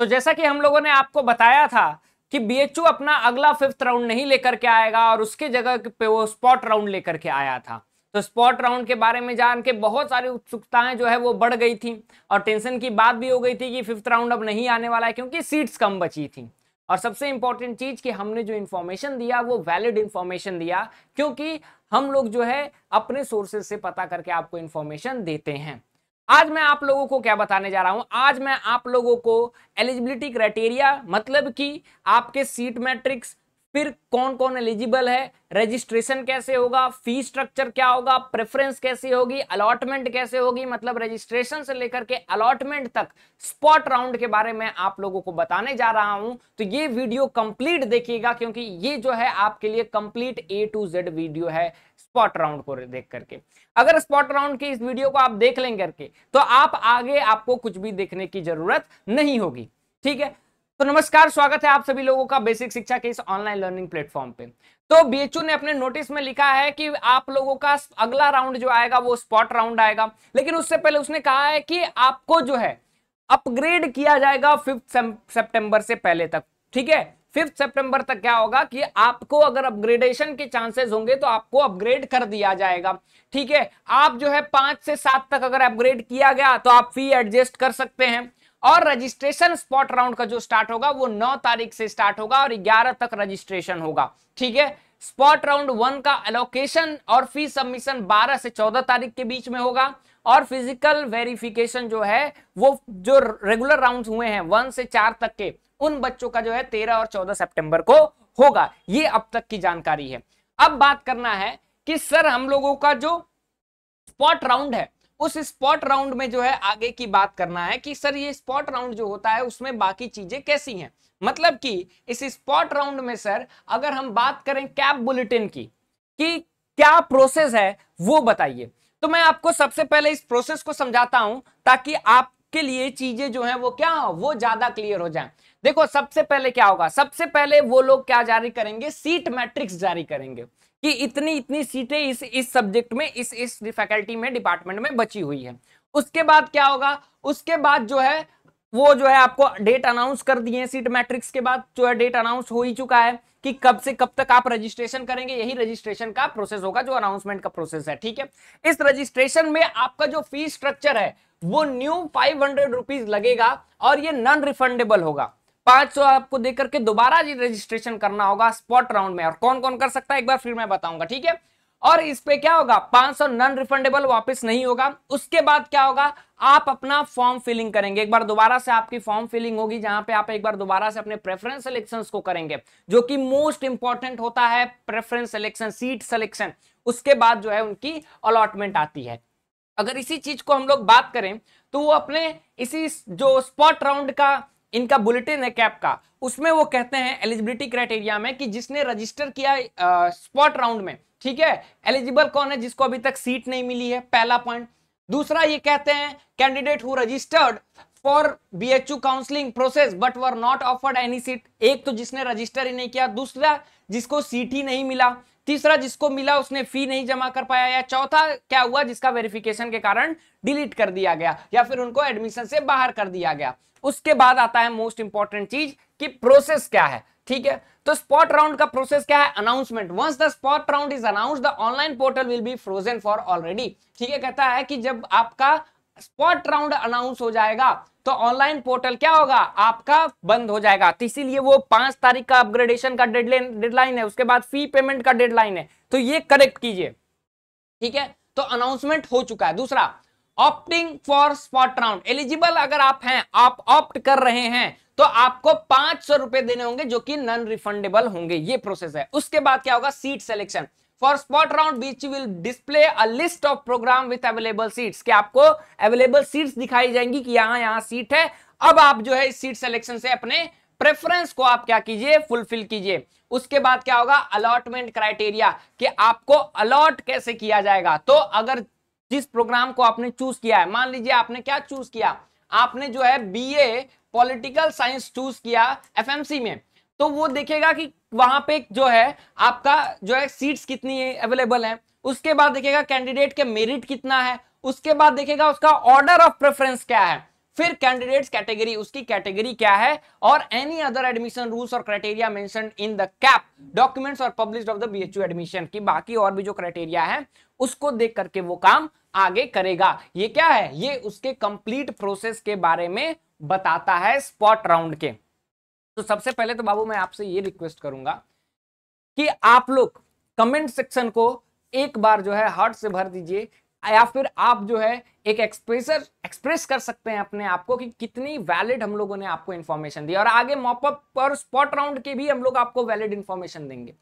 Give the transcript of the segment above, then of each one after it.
तो जैसा कि हम लोगों ने आपको बताया था कि बीएचयू अपना अगला फिफ्थ राउंड नहीं लेकर के आएगा और उसके जगह पे वो स्पॉट राउंड लेकर के आया था तो स्पॉट राउंड के बारे में जान के बहुत सारी उत्सुकताएं जो है वो बढ़ गई थी और टेंशन की बात भी हो गई थी कि फिफ्थ राउंड अब नहीं आने वाला है क्योंकि सीट्स कम बची थी और सबसे इंपॉर्टेंट चीज कि हमने जो इन्फॉर्मेशन दिया वो वैलिड इन्फॉर्मेशन दिया क्योंकि हम लोग जो है अपने सोर्सेज से पता करके आपको इन्फॉर्मेशन देते हैं आज मैं आप लोगों को क्या बताने जा रहा हूं आज मैं आप लोगों को एलिजिबिलिटी क्राइटेरिया मतलब कि आपके सीट मैट्रिक्स फिर कौन कौन एलिजिबल है रजिस्ट्रेशन कैसे होगा फी स्ट्रक्चर क्या होगा प्रेफरेंस कैसी होगी अलॉटमेंट कैसे होगी मतलब रजिस्ट्रेशन से लेकर के अलॉटमेंट तक स्पॉट राउंड के बारे में आप लोगों को बताने जा रहा हूं तो ये वीडियो कंप्लीट देखिएगा क्योंकि ये जो है आपके लिए complete A to Z video है स्पॉट राउंड को देख करके अगर स्पॉट राउंड की इस वीडियो को आप देख लेंगे करके तो आप आगे आपको कुछ भी देखने की जरूरत नहीं होगी ठीक है तो नमस्कार स्वागत है आप सभी लोगों का बेसिक शिक्षा के इस ऑनलाइन लर्निंग प्लेटफॉर्म पे तो बीएचयू ने अपने नोटिस में लिखा है कि आप लोगों का अगला राउंड जो आएगा वो स्पॉट राउंड आएगा लेकिन उससे पहले उसने कहा है कि आपको जो है अपग्रेड किया जाएगा फिफ्थ सेप्टेम्बर से पहले तक ठीक है फिफ्थ सेप्टेम्बर तक क्या होगा कि आपको अगर अपग्रेडेशन के चांसेस होंगे तो आपको अपग्रेड कर दिया जाएगा ठीक है आप जो है पांच से सात तक अगर अपग्रेड किया गया तो आप फी एडजस्ट कर सकते हैं और रजिस्ट्रेशन स्पॉट राउंड का जो स्टार्ट होगा वो नौ तारीख से स्टार्ट होगा और ग्यारह तक रजिस्ट्रेशन होगा ठीक है स्पॉट राउंड वन का एलोकेशन और फी सबमिशन 12 से 14 तारीख के बीच में होगा और फिजिकल वेरिफिकेशन जो है वो जो रेगुलर राउंड हुए हैं वन से चार तक के उन बच्चों का जो है तेरह और चौदह सेप्टेम्बर को होगा ये अब तक की जानकारी है अब बात करना है कि सर हम लोगों का जो स्पॉट राउंड है उस स्पॉट राउंड में जो है आगे की बात करना है कि सर ये स्पॉट राउंड जो होता है उसमें बाकी चीजें कैसी हैं मतलब कि इस स्पॉट राउंड में सर अगर हम बात करें कैब बुलेटिन की कि क्या प्रोसेस है वो बताइए तो मैं आपको सबसे पहले इस प्रोसेस को समझाता हूं ताकि आपके लिए चीजें जो है वो क्या हो वो ज्यादा क्लियर हो जाए देखो सबसे पहले क्या होगा सबसे पहले वो लोग क्या जारी करेंगे सीट मैट्रिक्स जारी करेंगे कि इतनी इतनी सीटें इस इस सब्जेक्ट में इस इस फैकल्टी में डिपार्टमेंट में बची हुई है उसके बाद क्या होगा उसके बाद जो है वो जो है आपको डेट अनाउंस कर दिए सीट मैट्रिक्स के बाद जो है डेट अनाउंस हो ही चुका है कि कब से कब तक आप रजिस्ट्रेशन करेंगे यही रजिस्ट्रेशन का प्रोसेस होगा जो अनाउंसमेंट का प्रोसेस है ठीक है इस रजिस्ट्रेशन में आपका जो फी स्ट्रक्चर है वो न्यू फाइव हंड्रेड रुपीज लगेगा और ये नॉन रिफंडेबल होगा पांच सौ आपको दे करके दोबारा रजिस्ट्रेशन करना होगा स्पॉट राउंड में और कौन कौन कर सकता है एक बार फिर मैं बताऊंगा ठीक है और इस पे क्या होगा 500 नॉन रिफंडेबल वापस नहीं होगा उसके बाद क्या होगा आप अपना फॉर्म फिलिंग करेंगे एक बार दोबारा से आपकी फॉर्म फिलिंग होगी जहां पे आप एक बार दोबारा से अपने प्रेफरेंस सिलेक्शन को करेंगे जो कि मोस्ट इंपॉर्टेंट होता है प्रेफरेंस सिलेक्शन सीट सिलेक्शन उसके बाद जो है उनकी अलॉटमेंट आती है अगर इसी चीज को हम लोग बात करें तो वो अपने इसी जो स्पॉट राउंड का इनका बुलेटिन है कैप का उसमें वो कहते हैं एलिजिबिलिटी क्राइटेरिया में कि जिसने रजिस्टर किया स्पॉट राउंड में ठीक है एलिजिबल कौन है जिसको अभी तक सीट नहीं मिली है पहला पॉइंट दूसरा ये कहते हैं candidate who registered for B H U counselling process but were not offered any seat एक तो जिसने रजिस्टर ही नहीं किया दूसरा जिसको सीट ही नहीं मिला तीसरा जिसको मिला उसने फी नहीं जमा कर पाया या चौथा क्या हुआ जिसका वेरिफिकेशन के कारण डिलीट कर दिया गया या फिर उनको एडमिशन से बाहर कर दिया गया उसके बाद आता है मोस्ट इंपॉर्टेंट चीज कि प्रोसेस क्या है ठीक है तो स्पॉट राउंड का प्रोसेस क्या है announcement once the spot round is announce the online portal will be frozen for already ठीक है कहता है कि जब आपका स्पॉट राउंड अनाउंस हो जाएगा तो ऑनलाइन पोर्टल क्या होगा आपका बंद हो जाएगा तो इसीलिए वो पांच तारीख का अपग्रेडेशन का डेडलाइन डेडलाइन है उसके बाद फी पेमेंट का डेडलाइन है तो ये करेक्ट कीजिए ठीक है तो अनाउंसमेंट हो चुका है दूसरा opting for spot round eligible अगर आप हैं आप ऑप्ट कर रहे हैं तो आपको पांच सौ रुपए देने होंगे जो कि नॉन रिफंडेबल होंगे ये प्रोसेस है उसके बाद क्या होगा seat selection for spot round which will display a list of programme with available seats कि आपको अवेलेबल सीट्स दिखाई जाएंगी कि यहां यहां सीट है अब आप जो है इस सीट सिलेक्शन से अपने प्रेफरेंस को आप क्या कीजिए फुलफिल कीजिए उसके बाद क्या होगा अलॉटमेंट क्राइटेरिया कि आपको अलॉट कैसे किया जाएगा तो अगर जिस प्रोग्राम को आपने चूज किया है मान लीजिए आपने क्या चूज किया आपने जो है बीए पॉलिटिकल साइंस चूज किया एफएमसी में तो वो देखेगा कि वहां पे जो है आपका जो है सीट्स कितनी अवेलेबल है उसके बाद देखेगा कैंडिडेट के मेरिट कितना है उसके बाद देखेगा उसका ऑर्डर ऑफ प्रेफरेंस क्या है फिर कैंडिडेट्स कैटेगरी उसकी कैटेगरी क्या है और एनी अदर एडमिशन रूल्स और criteria mention in the CAP documents और publish of the BHU admission की बाकी और भी जो क्राइटेरिया है उसको देख करके वो काम आगे करेगा ये क्या है ये उसके कंप्लीट प्रोसेस के बारे में बताता है स्पॉट राउंड के तो सबसे पहले तो बाबू मैं आपसे ये रिक्वेस्ट करूंगा कि आप लोग कमेंट सेक्शन को एक बार जो है हार्ट से भर दीजिए या फिर आप जो है एक एक्सप्रेसर एक्सप्रेस कर सकते हैं अपने आप को कि कितनी वैलिड हम लोगों ने आपको इन्फॉर्मेशन दी और आगे मॉपअप पर स्पॉट राउंड के भी हम लोग आपको वैलिड इन्फॉर्मेशन देंगे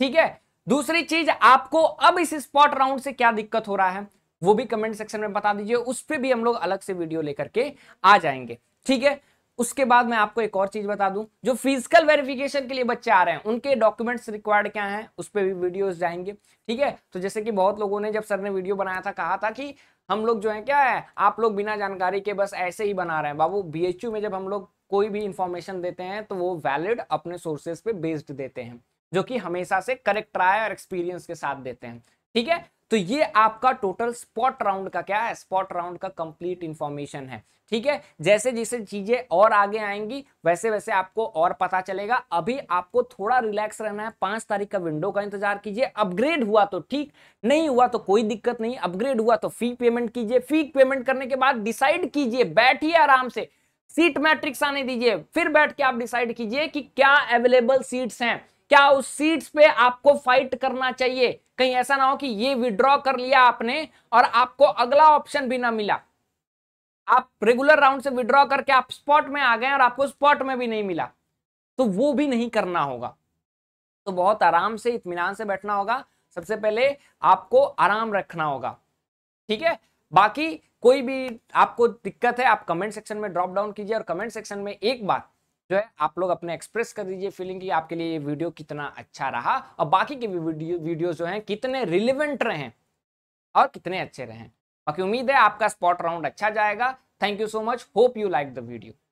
ठीक है दूसरी चीज आपको अब इस स्पॉट राउंड से क्या दिक्कत हो रहा है वो भी कमेंट सेक्शन में बता दीजिए उस पर भी हम लोग अलग से वीडियो लेकर के आ जाएंगे ठीक है उसके बाद मैं आपको एक और चीज बता दूं जो फिजिकल वेरिफिकेशन के लिए बच्चे आ रहे हैं उनके डॉक्यूमेंट्स रिक्वायर्ड क्या हैं उस पर भी वीडियोस जाएंगे ठीक है तो जैसे कि बहुत लोगों ने जब सर ने वीडियो बनाया था कहा था कि हम लोग जो है क्या है आप लोग बिना जानकारी के बस ऐसे ही बना रहे हैं बाबू बी में जब हम लोग कोई भी इंफॉर्मेशन देते हैं तो वो वैलिड अपने सोर्सेज पे बेस्ड देते हैं जो कि हमेशा से करेक्ट ट्राई और एक्सपीरियंस के साथ देते हैं ठीक है तो ये आपका टोटल स्पॉट राउंड का क्या है स्पॉट राउंड का कंप्लीट इंफॉर्मेशन है ठीक है जैसे जैसे चीजें और आगे आएंगी वैसे वैसे आपको और पता चलेगा अभी आपको थोड़ा रिलैक्स रहना है पांच तारीख का विंडो का इंतजार कीजिए अपग्रेड हुआ तो ठीक नहीं हुआ तो कोई दिक्कत नहीं अपग्रेड हुआ तो फी पेमेंट कीजिए फी पेमेंट करने के बाद डिसाइड कीजिए बैठिए आराम से सीट मैट्रिक्स आने दीजिए फिर बैठ के आप डिसाइड कीजिए कि क्या अवेलेबल सीट्स हैं क्या उस सीट्स पे आपको फाइट करना चाहिए कहीं ऐसा ना हो कि ये विड्रॉ कर लिया आपने और आपको अगला ऑप्शन भी ना मिला आप रेगुलर राउंड से विड्रॉ करके आप स्पॉट में आ गए और आपको स्पॉट में भी नहीं मिला तो वो भी नहीं करना होगा तो बहुत आराम से इतमान से बैठना होगा सबसे पहले आपको आराम रखना होगा ठीक है बाकी कोई भी आपको दिक्कत है आप कमेंट सेक्शन में ड्रॉप डाउन कीजिए और कमेंट सेक्शन में एक बात जो है आप लोग अपने एक्सप्रेस कर दीजिए फीलिंग कि आपके लिए ये वीडियो कितना अच्छा रहा और बाकी के भी वीडियो वीडियो जो हैं कितने रिलेवेंट रहे और कितने अच्छे रहे बाकी उम्मीद है आपका स्पॉट राउंड अच्छा जाएगा thank you so much hope you like the video